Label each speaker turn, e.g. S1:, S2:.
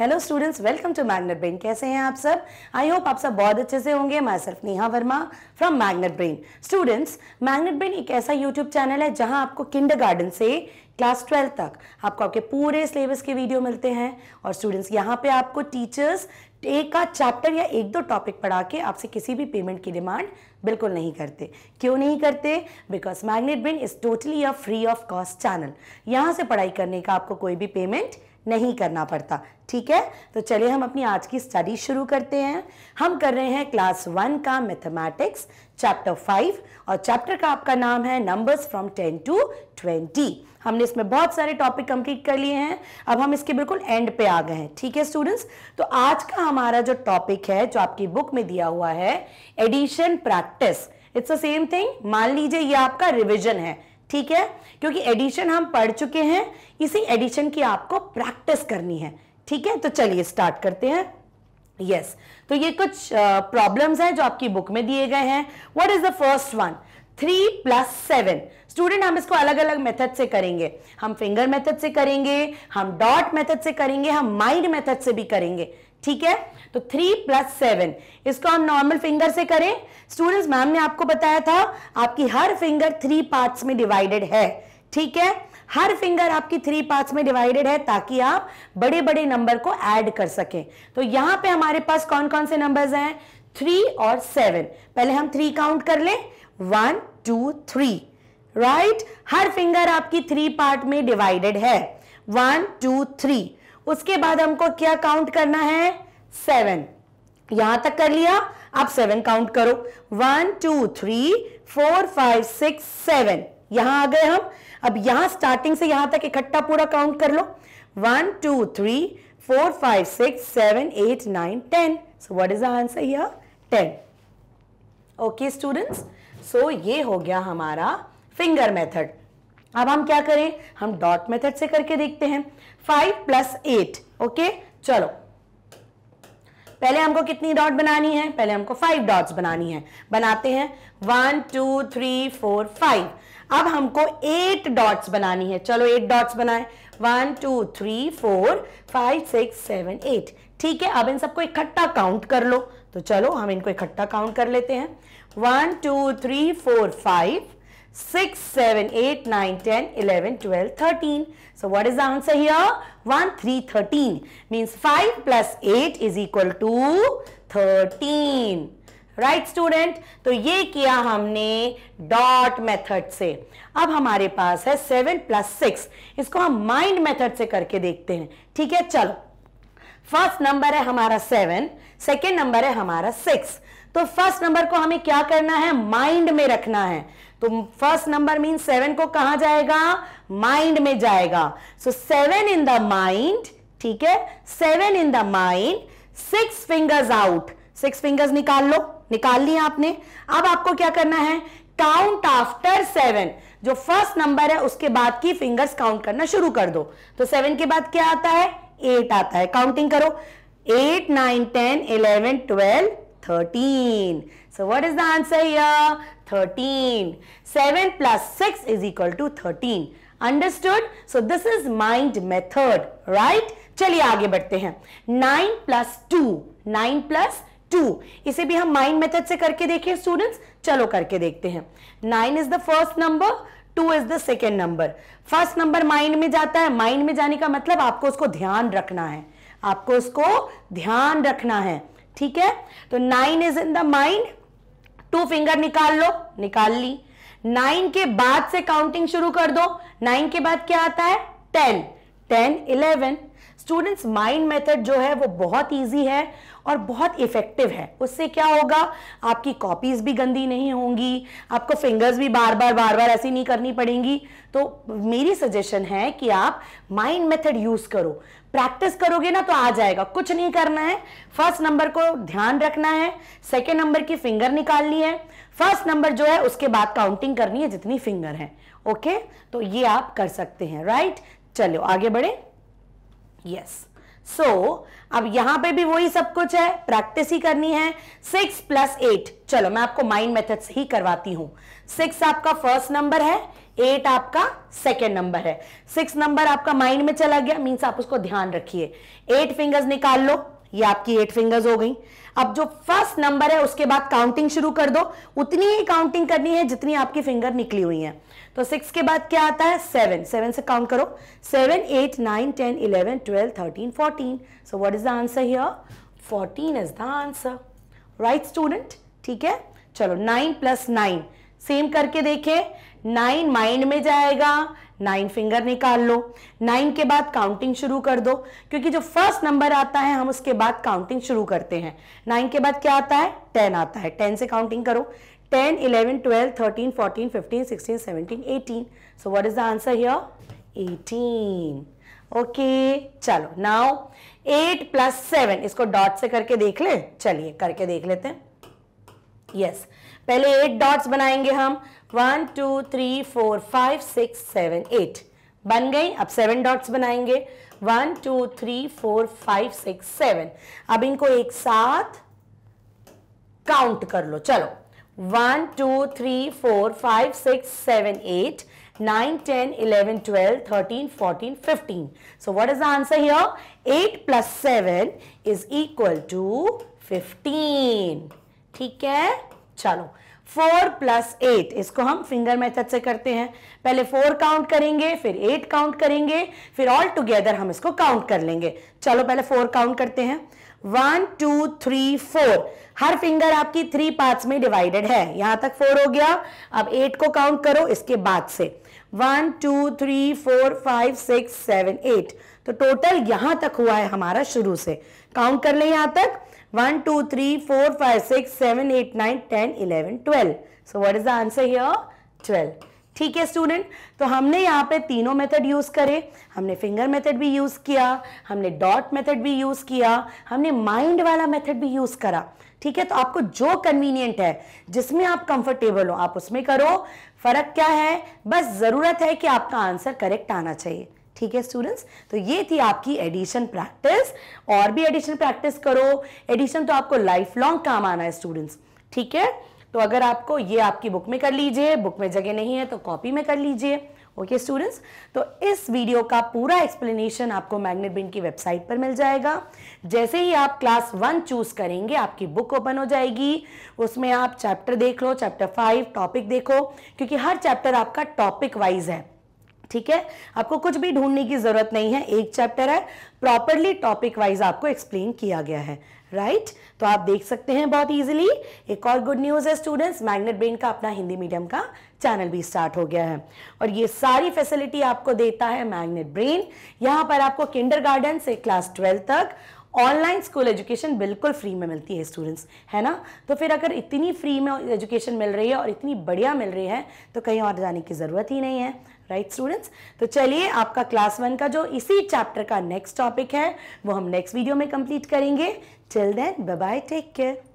S1: Hello students welcome to Magnet Brain कैसे हैं आप सब आई होप आप सब बहुत अच्छे से होंगे मैं सिर्फ Neha Verma from Magnet Brain students Magnet Brain एक ऐसा यूट्यूब चैनल है जहां आपको गार्डन से क्लास ट्वेल्व तक आपको आपके पूरे सिलेबस के वीडियो मिलते हैं और स्टूडेंट्स यहाँ पे आपको टीचर्स एक का चैप्टर या एक दो टॉपिक पढ़ा के आपसे किसी भी पेमेंट की डिमांड बिल्कुल नहीं करते क्यों नहीं करते because Magnet Brain is totally a free of cost channel यहाँ से पढ़ाई करने का आपको कोई भी पेमेंट नहीं करना पड़ता ठीक है तो चलिए हम अपनी आज की स्टडी शुरू करते हैं हम कर रहे हैं क्लास वन का मैथमेटिक्स चैप्टर फाइव और चैप्टर का आपका नाम है numbers from ten to twenty हमने इसमें बहुत सारे टॉपिक कंप्लीट कर लिए हैं अब हम इसके बिल्कुल एंड पे आ गए हैं ठीक है स्टूडेंट्स तो आज का हमारा जो टॉपिक है जो आपकी बुक में दिया हुआ है addition practice it's the same thing मान लीजिए ये आपका रिविजन है ठीक है क्योंकि एडिशन हम पढ़ चुके हैं इसी एडिशन की आपको प्रैक्टिस करनी है ठीक है तो चलिए स्टार्ट करते हैं यस yes. तो ये कुछ प्रॉब्लम्स uh, हैं जो आपकी बुक में दिए गए हैं what is the first one three plus seven student हम इसको अलग अलग मेथड से करेंगे हम फिंगर मेथड से करेंगे हम डॉट मेथड से करेंगे हम माइंड मेथड से भी करेंगे ठीक है तो थ्री प्लस सेवन इसको हम नॉर्मल फिंगर से करें स्टूडेंट्स मैम ने आपको बताया था आपकी हर फिंगर थ्री पार्ट्स में डिवाइडेड है ठीक है हर फिंगर आपकी थ्री पार्ट्स में डिवाइडेड है ताकि आप बड़े बड़े नंबर को ऐड कर सकें तो यहां पे हमारे पास कौन कौन से नंबर्स हैं थ्री और सेवन पहले हम थ्री काउंट कर लें वन टू थ्री राइट हर फिंगर आपकी थ्री पार्ट में डिवाइडेड है वन टू थ्री उसके बाद हमको क्या काउंट करना है सेवन यहां तक कर लिया आप सेवन काउंट करो one two three four five six seven यहां आ गए हम अब यहां स्टार्टिंग से यहां तक इकट्ठा पूरा काउंट कर लो one two three four five six seven eight nine ten so what is the answer here ten okay students so ये हो गया हमारा फिंगर मेथड अब हम क्या करें हम डॉट मेथड से करके देखते हैं फाइव प्लस एट ओके चलो पहले हमको कितनी डॉट बनानी है पहले हमको फाइव डॉट्स बनानी है बनाते हैं one two three four five अब हमको एट डॉट्स बनानी है चलो एट डॉट्स बनाए one two three four five six seven eight ठीक है अब इन सबको इकट्ठा काउंट कर लो तो चलो हम इनको इकट्ठा काउंट कर लेते हैं one two three four five 6, 7, 8, 9, 10, 11, 12, 13. So what is the answer here? 1, 3, 13 means 5 plus 8 is equal to 13. Right right, student तो ये किया हमने डॉट मेथड से अब हमारे पास है सेवन प्लस सिक्स इसको हम माइंड मेथड से करके देखते हैं ठीक है चलो फर्स्ट नंबर है हमारा सेवन सेकेंड नंबर है हमारा सिक्स तो फर्स्ट नंबर को हमें क्या करना है माइंड में रखना है तो फर्स्ट नंबर मीन सेवन को कहा जाएगा माइंड में जाएगा so seven in the mind ठीक है seven in the mind six fingers out six fingers निकाल लो निकाल लिया आपने अब आपको क्या करना है काउंट आफ्टर सेवन जो फर्स्ट नंबर है उसके बाद की फिंगर्स काउंट करना शुरू कर दो तो सेवन के बाद क्या आता है एट आता है काउंटिंग करो eight nine ten eleven twelve 13. So what is the answer here? 13. 7 plus 6 is equal to 13. Understood? So this is mind method, right? चलिए आगे बढ़ते हैं 9 plus two nine plus two इसे भी हम माइंड मेथड से करके देखें स्टूडेंट्स चलो करके देखते हैं nine is the first number two is the second number first number mind में जाता है माइंड में जाने का मतलब आपको उसको ध्यान रखना है आपको उसको ध्यान रखना है ठीक है तो nine is in the mind two finger निकाल लो निकाल ली नाइन के बाद से काउंटिंग शुरू कर दो नाइन के बाद क्या आता है ten ten eleven students mind method जो है वो बहुत ईजी है और बहुत इफ़ेक्टिव है उससे क्या होगा आपकी कॉपीज़ भी गंदी नहीं होंगी आपको फिंगर्स भी बार बार बार बार ऐसी नहीं करनी पड़ेंगी तो मेरी सजेशन है कि आप माइंड मेथड यूज़ करो प्रैक्टिस करोगे ना तो आ जाएगा कुछ नहीं करना है फर्स्ट नंबर को ध्यान रखना है सेकेंड नंबर की फिंगर निकालनी है फर्स्ट नंबर जो है उसके बाद काउंटिंग करनी है जितनी फिंगर है ओके तो ये आप कर सकते हैं राइट चलो आगे बढ़े यस सो so, अब यहां पे भी वही सब कुछ है प्रैक्टिस ही करनी है सिक्स प्लस एट चलो मैं आपको माइंड मेथड से ही करवाती हूं सिक्स आपका फर्स्ट नंबर है एट आपका सेकेंड नंबर है सिक्स नंबर आपका माइंड में चला गया मीन्स आप उसको ध्यान रखिए एट फिंगर्स निकाल लो ये आपकी एट फिंगर्स हो गई अब जो फर्स्ट नंबर है उसके बाद काउंटिंग शुरू कर दो उतनी ही काउंटिंग करनी है जितनी आपकी फिंगर निकली हुई है तो सिक्स के बाद क्या आता है सेवन सेवन से काउंट करो seven eight nine ten eleven twelve thirteen fourteen so what is the answer here fourteen is the answer right student ठीक है चलो नाइन प्लस नाइन सेम करके देखे नाइन माइंड में जाएगा नाइन फिंगर निकाल लो नाइन के बाद काउंटिंग शुरू कर दो क्योंकि जो फर्स्ट नंबर आता है हम उसके बाद काउंटिंग शुरू करते हैं नाइन के बाद क्या आता है टेन आता है टेन से काउंटिंग करो ten eleven twelve thirteen fourteen fifteen sixteen seventeen eighteen so what is the answer here eighteen okay चलो नाउ एट प्लस सेवन इसको डॉट से करके देख ले चलिए करके देख लेते हैं यस yes. पहले एट डॉट्स बनाएंगे हम one two three four five six seven eight बन गई अब सेवन डॉट्स बनाएंगे one two three four five six seven अब इनको एक साथ काउंट कर लो चलो one two three four five six seven eight nine ten eleven twelve thirteen fourteen fifteen so what is the answer here eight plus seven is equal to fifteen ठीक है चलो फोर प्लस एट इसको हम finger method से करते हैं पहले four count करेंगे फिर एट काउंट करेंगे फिर ऑल टुगेदर हम इसको काउंट कर लेंगे चलो पहले फोर काउंट करते हैं वन टू थ्री फोर हर फिंगर आपकी थ्री पार्ट्स में डिवाइडेड है यहां तक फोर हो गया अब एट को काउंट करो इसके बाद से one two three four five six seven eight तो टोटल यहां तक हुआ है हमारा शुरू से काउंट कर ले यहाँ तक one two three four five six seven eight nine ten eleven twelve so what is the answer here twelve ठीक है स्टूडेंट तो हमने यहाँ पे तीनों मेथड यूज़ करे हमने फिंगर मेथड भी यूज़ किया हमने डॉट मेथड भी यूज़ किया हमने माइंड वाला मेथड भी यूज़ करा ठीक है तो आपको जो कन्वीनियंट है जिसमें आप कंफर्टेबल हो आप उसमें करो फर्क क्या है बस ज़रूरत है कि आपका आंसर करेक्ट आना चाहिए ठीक है स्टूडेंट्स तो ये थी आपकी एडिशन प्रैक्टिस और भी एडिशन प्रैक्टिस करो एडिशन तो आपको लाइफ लॉन्ग काम आना है स्टूडेंट्स ठीक है तो अगर आपको ये आपकी बुक में कर लीजिए बुक में जगह नहीं है तो कॉपी में कर लीजिए ओके स्टूडेंट्स तो इस वीडियो का पूरा एक्सप्लेनेशन आपको मैग्नेट बिन की वेबसाइट पर मिल जाएगा जैसे ही आप क्लास वन चूज करेंगे आपकी बुक ओपन हो जाएगी उसमें आप चैप्टर देख लो चैप्टर फाइव टॉपिक देखो क्योंकि हर चैप्टर आपका टॉपिक वाइज है ठीक है आपको कुछ भी ढूंढने की जरूरत नहीं है एक चैप्टर है प्रॉपरली टॉपिक वाइज आपको एक्सप्लेन किया गया है राइट right? तो आप देख सकते हैं बहुत इजीली एक और गुड न्यूज़ है स्टूडेंट्स मैग्नेट ब्रेन का अपना हिंदी मीडियम का चैनल भी स्टार्ट हो गया है और ये सारी फैसिलिटी आपको देता है मैग्नेट ब्रेन यहां पर आपको किंडर से क्लास ट्वेल्व तक ऑनलाइन स्कूल एजुकेशन बिल्कुल फ्री में मिलती है स्टूडेंट्स है ना तो फिर अगर इतनी फ्री में एजुकेशन मिल रही है और इतनी बढ़िया मिल रही है तो कहीं और जाने की ज़रूरत ही नहीं है राइट right, स्टूडेंट्स तो चलिए आपका क्लास वन का जो इसी चैप्टर का नेक्स्ट टॉपिक है वो हम नेक्स्ट वीडियो में कंप्लीट करेंगे till then bye take care